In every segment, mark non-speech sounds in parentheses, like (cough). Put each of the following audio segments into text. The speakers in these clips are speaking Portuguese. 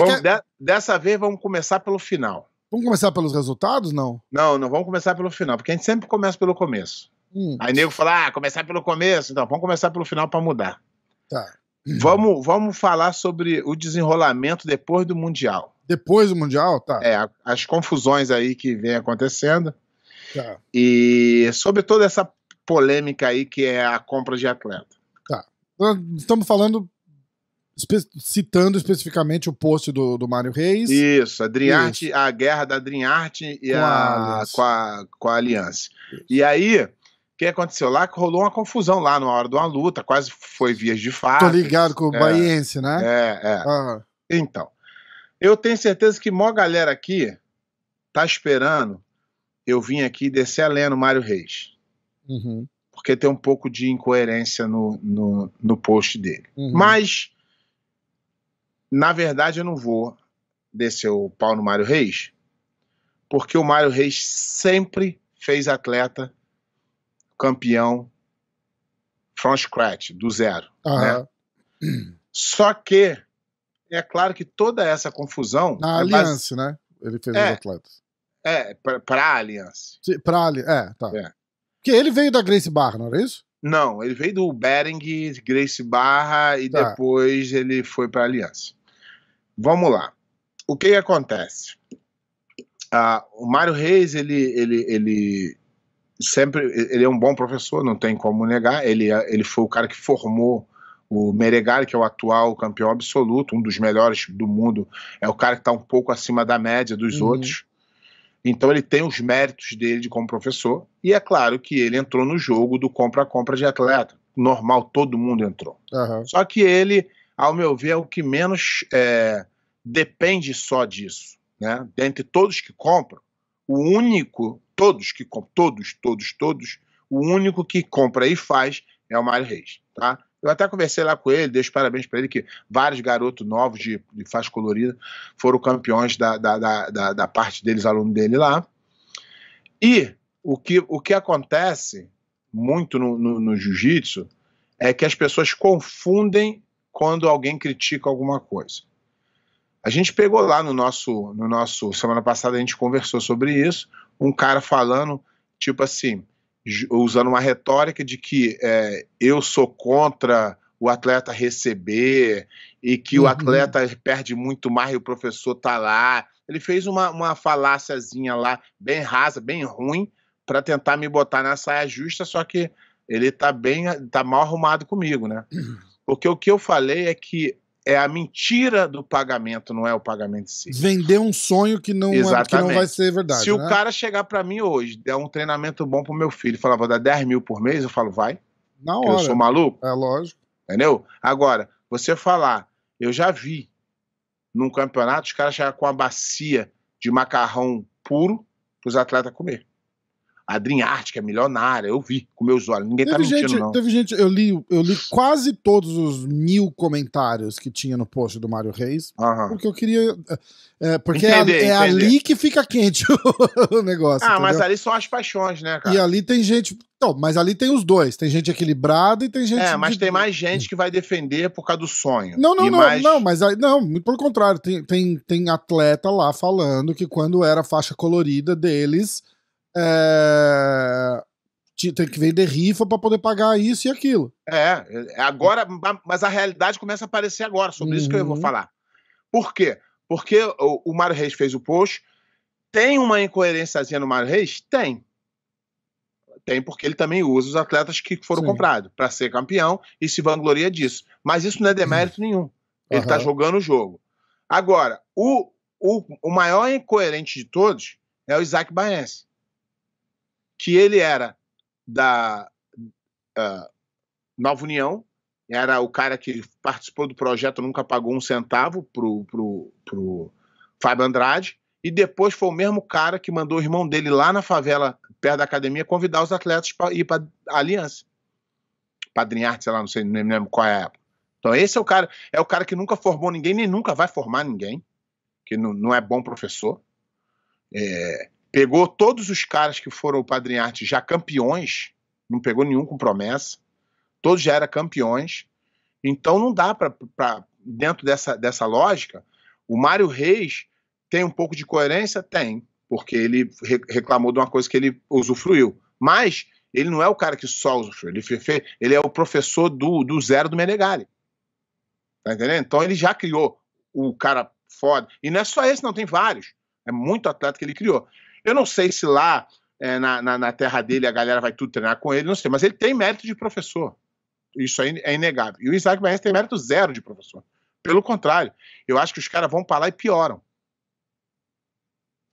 Vamos, quer... de, dessa vez vamos começar pelo final. Vamos começar pelos resultados, não? Não, não vamos começar pelo final, porque a gente sempre começa pelo começo. Hum. Aí nego fala, ah, começar pelo começo, então vamos começar pelo final para mudar. Tá. Vamos, vamos falar sobre o desenrolamento depois do Mundial. Depois do Mundial, tá. É, as confusões aí que vem acontecendo. Tá. E sobre toda essa polêmica aí que é a compra de atleta. Tá. Estamos falando Espe citando especificamente o post do, do Mário Reis. Isso, a a guerra da Dreamart e com a, a com, a, com a Aliança. E aí, o que aconteceu? Lá rolou uma confusão lá na hora de uma luta, quase foi vias de fato. Tô ligado com o é, Baiense, né? É, é. Uhum. Então, eu tenho certeza que maior galera aqui tá esperando eu vim aqui descer a lenha no Mário Reis. Uhum. Porque tem um pouco de incoerência no, no, no post dele. Uhum. Mas na verdade, eu não vou descer o pau no Mário Reis, porque o Mário Reis sempre fez atleta campeão from scratch, do zero. Né? Só que é claro que toda essa confusão. Na é aliança, base... né? Ele fez é, os atletas. É, pra, pra aliança. Pra aliança, é, tá. É. Porque ele veio da Grace Barra, não era isso? Não, ele veio do Bering, Grace Barra e tá. depois ele foi pra aliança vamos lá. O que, que acontece? Ah, o Mário Reis, ele, ele, ele sempre ele é um bom professor, não tem como negar. Ele, é, ele foi o cara que formou o Meregali, que é o atual campeão absoluto, um dos melhores do mundo. É o cara que está um pouco acima da média dos uhum. outros. Então ele tem os méritos dele de como professor. E é claro que ele entrou no jogo do compra compra de atleta. Normal, todo mundo entrou. Uhum. Só que ele, ao meu ver, é o que menos é, depende só disso. Né? Dentre todos que compram, o único, todos que compram, todos, todos, todos, o único que compra e faz é o Mário Reis. Tá? Eu até conversei lá com ele, deixo parabéns para ele, que vários garotos novos de, de faixa colorida foram campeões da, da, da, da, da parte deles, aluno dele lá. E o que, o que acontece muito no, no, no jiu-jitsu é que as pessoas confundem quando alguém critica alguma coisa. A gente pegou lá no nosso, no nosso semana passada a gente conversou sobre isso, um cara falando tipo assim, usando uma retórica de que é, eu sou contra o atleta receber e que uhum. o atleta perde muito mais e o professor tá lá. Ele fez uma, uma faláciazinha lá, bem rasa, bem ruim, para tentar me botar na saia justa, só que ele tá bem, tá mal arrumado comigo, né? Uhum. Porque o que eu falei é que é a mentira do pagamento, não é o pagamento em si. Vender um sonho que não, é, que não vai ser verdade. Se né? o cara chegar para mim hoje, der um treinamento bom pro meu filho, falar, vou dar 10 mil por mês, eu falo, vai. Na hora. Eu sou maluco. É lógico. Entendeu? Agora, você falar, eu já vi num campeonato os caras chegam com a bacia de macarrão puro pros atletas comer. A Dream Art, que é milionária, eu vi com meus olhos. Ninguém tá teve tá mentindo, gente, não. Teve gente, eu li, eu li quase todos os mil comentários que tinha no post do Mário Reis, porque eu queria. É, porque entendi, é, é ali que fica quente (laughs) o negócio. Ah, entendeu? mas ali são as paixões, né, cara? E ali tem gente. Não, mas ali tem os dois. Tem gente equilibrada e tem gente. É, mas de... tem mais gente que vai defender por causa do sonho. Não, não, não, mais... não, mas aí, não, muito pelo contrário. Tem, tem, tem atleta lá falando que quando era faixa colorida deles é, tem que vender rifa para poder pagar isso e aquilo. É, é, é agora, mas a realidade começa a aparecer agora, sobre uhum. isso que eu vou uhum. falar. Por quê? Porque o, o Mário Reis fez o post, tem uma incoerênciazinha no Mário Reis? Tem. Tem, porque ele também usa os atletas que foram Sim. comprados para ser campeão e se vangloria disso. Mas isso não é demérito uhum. nenhum. Ele está jogando o jogo. Agora, o, o, o maior incoerente de todos é o Isaac Baense que ele era da uh, Nova União, era o cara que participou do projeto, nunca pagou um centavo pro, pro, pro Fábio Andrade, e depois foi o mesmo cara que mandou o irmão dele lá na favela, perto da academia, convidar os atletas para ir para a Aliança. Padrinhar, sei lá, não sei, nem lembro qual é a época. Então esse é o cara, é o cara que nunca formou ninguém, nem nunca vai formar ninguém, que não, não é bom professor. É, Pegou todos os caras que foram o Padre Arte já campeões, não pegou nenhum com promessa, todos já eram campeões. Então não dá para, dentro dessa, dessa lógica, o Mário Reis tem um pouco de coerência? Tem, porque ele reclamou de uma coisa que ele usufruiu. Mas ele não é o cara que só usufruiu, ele, ele é o professor do, do zero do Menegali. Tá entendendo? Então ele já criou o cara foda. E não é só esse, não, tem vários. É muito atleta que ele criou. Eu não sei se lá é, na, na, na, terra dele a galera vai tudo treinar com ele, não sei, mas ele tem mérito de professor. Isso aí é inegável. E o Isaac Baez tem mérito zero de professor. Pelo contrário, eu acho que os caras vão para lá e pioram.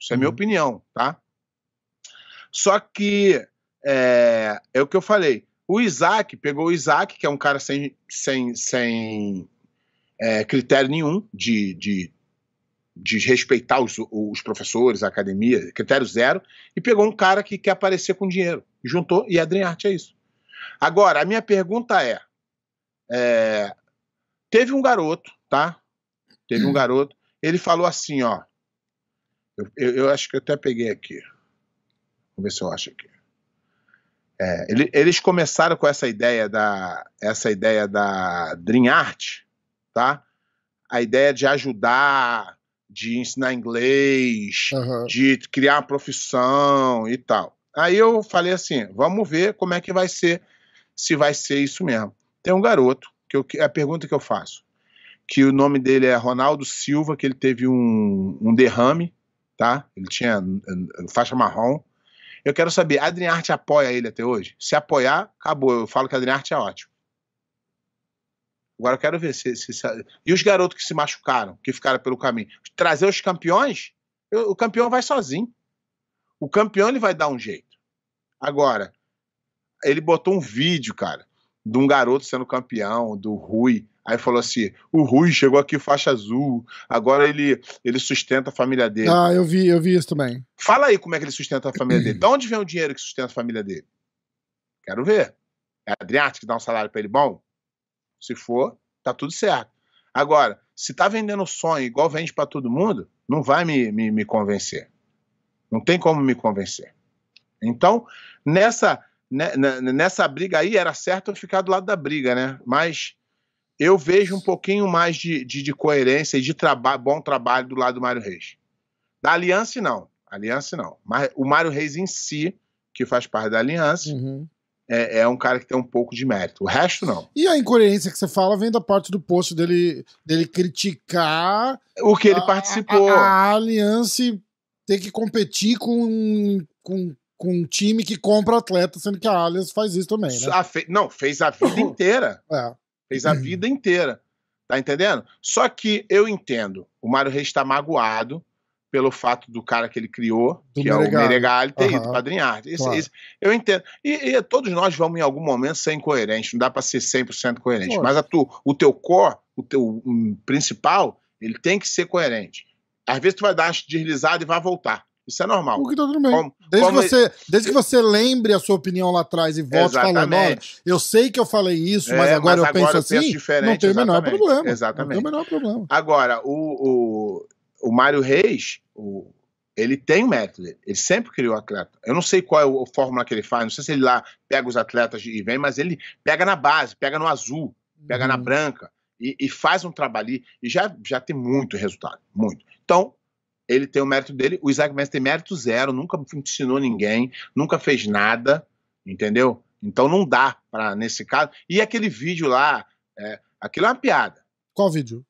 Isso é uhum. minha opinião, tá? Só que é, é, o que eu falei. O Isaac pegou o Isaac, que é um cara sem, sem, sem é, critério nenhum de, de desrespeitar os, os professores, a academia, critério zero, e pegou um cara que quer aparecer com dinheiro. Juntou, e a DreamArt é isso. Agora, a minha pergunta é, é teve um garoto, tá? Teve hum. um garoto, ele falou assim, ó, eu, eu, eu, acho que eu até peguei aqui, vamos ver se eu acho aqui. É, ele, eles começaram com essa ideia da, essa ideia da DreamArt, tá? a ideia de ajudar de ensinar inglês, uhum. de criar uma profissão e tal. Aí eu falei assim, vamos ver como é que vai ser, se vai ser isso mesmo. Tem um garoto, que eu, a pergunta que eu faço, que o nome dele é Ronaldo Silva, que ele teve um, um derrame, tá? Ele tinha eh, faixa marrom. Eu quero saber, a Adriarte apoia ele até hoje? Se apoiar, acabou. Eu falo que a Adriarte é ótimo. Agora eu quero ver se, se, se, E os garotos que se machucaram, que ficaram pelo caminho? Trazer os campeões, eu, o campeão vai sozinho. O campeão ele vai dar um jeito. Agora, ele botou um vídeo, cara, de um garoto sendo campeão, do Rui. Aí falou assim: o Rui chegou aqui faixa azul, agora ele, ele sustenta a família dele. Ah, eu vi, eu vi isso também. Fala aí como é que ele sustenta a família dele. (clears throat) De onde vem o dinheiro que sustenta a família dele? Quero ver. É adriático que dá um salário para ele bom? Se for, tá tudo certo. Agora, se tá vendendo sonho igual vende para todo mundo, não vai me, me, me convencer. Não tem como me convencer. Então, nessa, né, né, nessa briga aí, era certo eu ficar do lado da briga, né? Mas eu vejo um pouquinho mais de, de, de coerência e de traba bom trabalho do lado do Mário Reis. Da Aliança, não. Aliança, não. Mas o Mário Reis em si, que faz parte da Aliança, uhum é, é, um cara que tem um pouco de mérito. O resto, não. E a incoerência que você fala vem da parte do post dele, dele criticar o que ele a, participou. A, a, a aliança ter que competir com, com, com um time que compra atleta, sendo que a Allianz faz isso também, né? Fe... Não, fez a vida (laughs) inteira. É. Fez a vida inteira. Tá entendendo? Só que eu entendo. O Mário Reis tá magoado pelo fato do cara que ele criou, do que Meregali. é o Meregali, ter uhum. ido padrinhar. Isso, claro. isso, eu entendo. E, e, todos nós vamos, em algum momento, ser incoerentes. Não dá para ser 100% coerente. Pô. Mas a tu, o teu core, o teu um, principal, ele tem que ser coerente. Às vezes tu vai dar deslizada e vai voltar. Isso é normal. O que tá tudo bem. Como, desde, como... Que você, desde que você lembre a sua opinião lá atrás e volte falando, olha, eu sei que eu falei isso, é, mas agora mas eu agora penso assim, penso não tem o menor problema. Exatamente. Não tem o menor problema. Agora, o, o o Mário Reis, o, ele tem o mérito dele. Ele sempre criou atleta. Eu não sei qual é a fórmula que ele faz, não sei se ele lá pega os atletas e vem, mas ele pega na base, pega no azul, pega uhum. na branca e, e, faz um trabalho ali, e já, já tem muito resultado, muito. Então, ele tem o mérito dele. O Isaac Mestre tem mérito zero, nunca ensinou ninguém, nunca fez nada, entendeu? Então não dá para nesse caso. E aquele vídeo lá, é, aquilo é uma piada. Qual vídeo?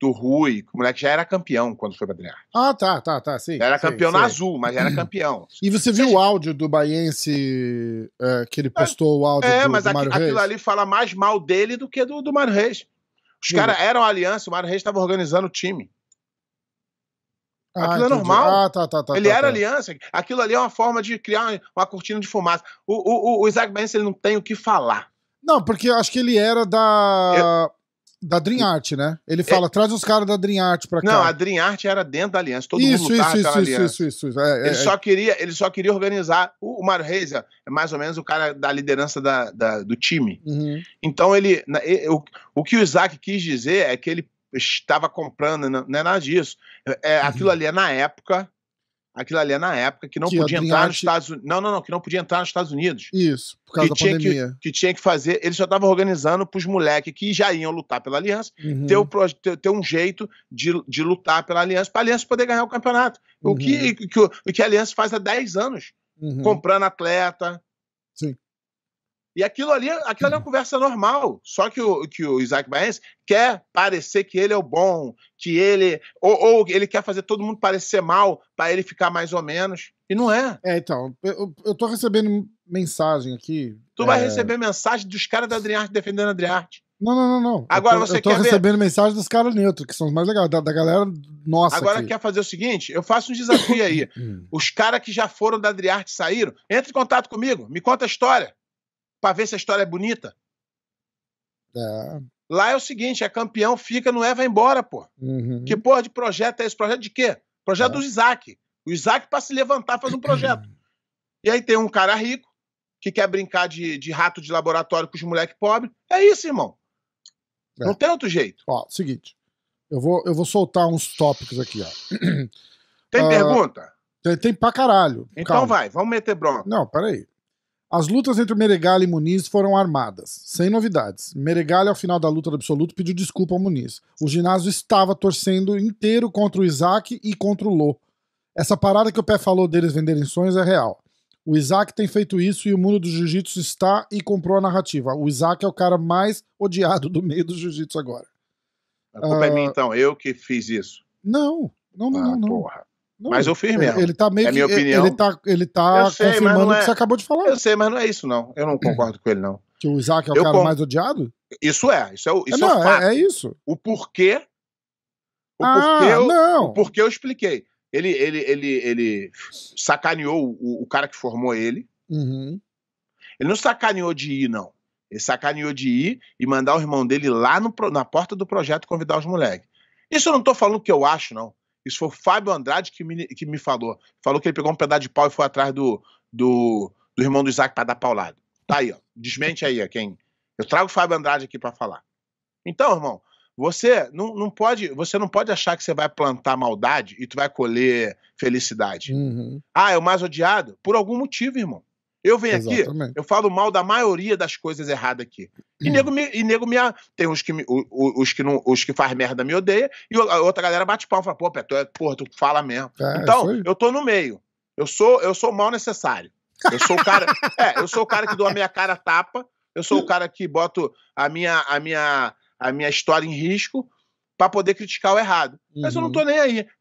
do Rui, que o moleque já era campeão quando foi padrear. Ah, tá, tá, tá, sim. Já era campeão na azul, mas já era campeão. E você viu o áudio do Baiense é, que ele postou o áudio é, do, mas do Mário aqui, Reis? aquilo ali fala mais mal dele do que do, do Mário Reis. Os caras eram aliança, o Mário Reis estava organizando o time. Ah, aquilo ah, é normal. Ah, tá, tá, tá, ele tá, era tá. aliança. Aquilo ali é uma forma de criar uma cortina de fumaça. O, o, o Isaac Baiense, ele não tem o que falar. Não, porque acho que ele era da. Eu... Da Dream Art, né? Ele fala, é... traz os caras da Dream Art pra cá. Não, a Dream Art era dentro da aliança. Todo isso, mundo lutava isso, isso, aliança. Isso, isso, isso. É, ele, é, só é. queria, ele só queria organizar. O, o Mário Reiser é, é mais ou menos o cara da liderança da, da do time. Uhum. Então, ele, ele o, o que o Isaac quis dizer é que ele estava comprando, não é nada disso. É, é aquilo uhum. ali é na época aquilo ali é na época que não que podia entrar nos Estados Unidos. Não, não, não, que não podia entrar nos Estados Unidos. Isso, por causa que da pandemia. Que, que, tinha que fazer. Ele já estava organizando para os moleques que já iam lutar pela aliança uhum. ter, o, ter, ter, um jeito de, de lutar pela aliança, para a aliança poder ganhar o campeonato. Uhum. O, que, uhum. que, o, que a aliança faz há 10 anos. Uhum. Comprando atleta. Sim. E aquilo ali, aquilo ali é uma conversa normal. Só que o, que o Isaac Baez quer parecer que ele é o bom, que ele. Ou, ou ele quer fazer todo mundo parecer mal para ele ficar mais ou menos. E não é. É, então. Eu, eu tô recebendo mensagem aqui. Tu é... vai receber mensagem dos caras da Adriarte defendendo a Adriarte. Não, não, não, não. Agora tô, você eu tô quer recebendo ver... mensagem dos caras neutros, que são os mais legais, da, da galera nossa. Agora aqui. quer fazer o seguinte? Eu faço um desafio aí. (clears throat) os caras que já foram da Adriarte saíram, entre em contato comigo, me conta a história para ver se a história é bonita. É. Lá é o seguinte: é campeão, fica, não é, vai embora, pô. Uhum. Que porra de projeto é esse? Projeto de quê? Projeto é. do Isaac. O Isaac, para se levantar, faz um projeto. (clears throat) E aí tem um cara rico que quer brincar de, de rato de laboratório com os moleques pobres. É isso, irmão. É. Não tem outro jeito. Ó, seguinte. Eu vou, eu vou soltar uns tópicos aqui, ó. Tem uh, pergunta? Tem, tem pra caralho. Então Calma. vai, vamos meter bronca. Não, peraí. As lutas entre Meregali e Muniz foram armadas, sem novidades. Meregali, ao final da luta do absoluto, pediu desculpa ao Muniz. O ginásio estava torcendo inteiro contra o Isaac e contra o Lô. Essa parada que o Pé falou deles venderem sonhos é real. O Isaac tem feito isso e o mundo do jiu-jitsu está e comprou a narrativa. O Isaac é o cara mais odiado do meio do jiu-jitsu agora. A é culpa uh... é minha, ah, então. Eu que fiz isso. Não, não, não, ah, não. Porra. Não, mas eu fiz é, mesmo. Ele tá meio é que, minha opinião. Ele tá, ele tá sei, confirmando o que é. você acabou de falar. Eu sei, mas não é isso, não. Eu não concordo com ele, não. Que o Isaac é o eu cara com... mais odiado? Isso é. Isso é, isso é não, é, fato. é, isso. O porquê. O ah, porquê eu, não. O porquê eu expliquei. Ele, ele, ele, ele sacaneou o, o cara que formou ele. Uhum. Ele não sacaneou de ir, não. Ele sacaneou de ir e mandar o irmão dele lá no, na porta do projeto convidar os moleques. Isso eu não tô falando que eu acho, não. Isso foi o Fábio Andrade que me, que me falou. Falou que ele pegou um pedaço de pau e foi atrás do, do, do irmão do Isaac para dar paulado. Tá aí, ó. Desmente aí, ó, quem. Eu trago o Fábio Andrade aqui para falar. Então, irmão, você não, não, pode, você não pode achar que você vai plantar maldade e tu vai colher felicidade. Uhum. Ah, é o mais odiado? Por algum motivo, irmão. Eu venho Exatamente. aqui, eu falo mal da maioria das coisas erradas aqui. E hum. nego me. E nego me ah, tem os que, me, os, que não, os que faz merda me odeia, e a outra galera bate pau e fala, pô, Petro, é, porra, tu fala mesmo. É, é então, eu tô no meio. Eu sou, eu sou mal necessário. Eu sou o cara. (laughs) é, eu sou o cara que dou a minha cara tapa, eu sou o cara que boto a minha, a minha, a minha história em risco para poder criticar o errado. Uhum. Mas eu não uhum. tô nem aí.